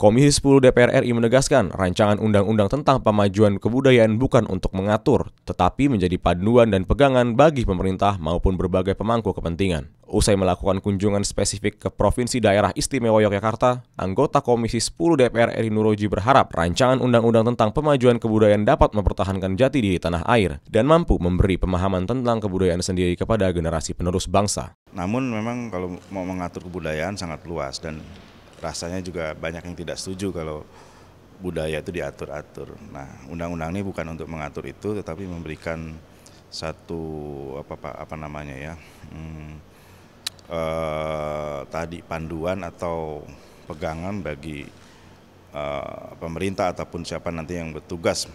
Komisi 10 DPR RI menegaskan, rancangan undang-undang tentang pemajuan kebudayaan bukan untuk mengatur, tetapi menjadi panduan dan pegangan bagi pemerintah maupun berbagai pemangku kepentingan. Usai melakukan kunjungan spesifik ke Provinsi Daerah Istimewa Yogyakarta, anggota Komisi 10 DPR RI Nuroji berharap rancangan undang-undang tentang pemajuan kebudayaan dapat mempertahankan jati diri tanah air dan mampu memberi pemahaman tentang kebudayaan sendiri kepada generasi penerus bangsa. Namun memang kalau mau mengatur kebudayaan sangat luas dan rasanya juga banyak yang tidak setuju kalau budaya itu diatur-atur. Nah, undang-undang ini bukan untuk mengatur itu tetapi memberikan satu apa apa, apa namanya ya. Hmm, eh, tadi panduan atau pegangan bagi eh, pemerintah ataupun siapa nanti yang bertugas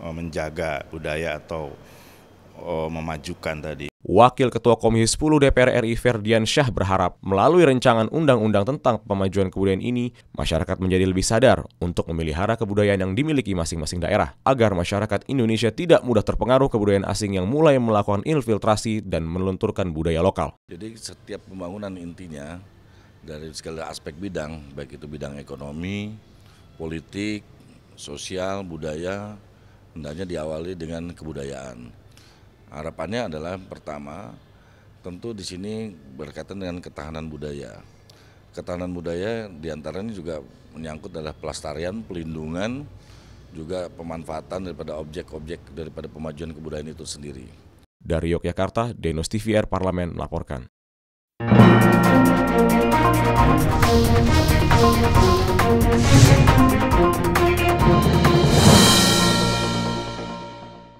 eh, menjaga budaya atau eh, memajukan tadi Wakil Ketua Komisi 10 DPR RI Ferdian Syah berharap melalui rencangan undang-undang tentang pemajuan kebudayaan ini, masyarakat menjadi lebih sadar untuk memelihara kebudayaan yang dimiliki masing-masing daerah, agar masyarakat Indonesia tidak mudah terpengaruh kebudayaan asing yang mulai melakukan infiltrasi dan melunturkan budaya lokal. Jadi setiap pembangunan intinya dari segala aspek bidang, baik itu bidang ekonomi, politik, sosial, budaya, hendaknya diawali dengan kebudayaan Harapannya adalah pertama, tentu di sini berkaitan dengan ketahanan budaya. Ketahanan budaya diantaranya juga menyangkut adalah pelestarian, pelindungan, juga pemanfaatan daripada objek-objek daripada pemajuan kebudayaan itu sendiri. Dari Yogyakarta, Denos TVR Parlemen melaporkan.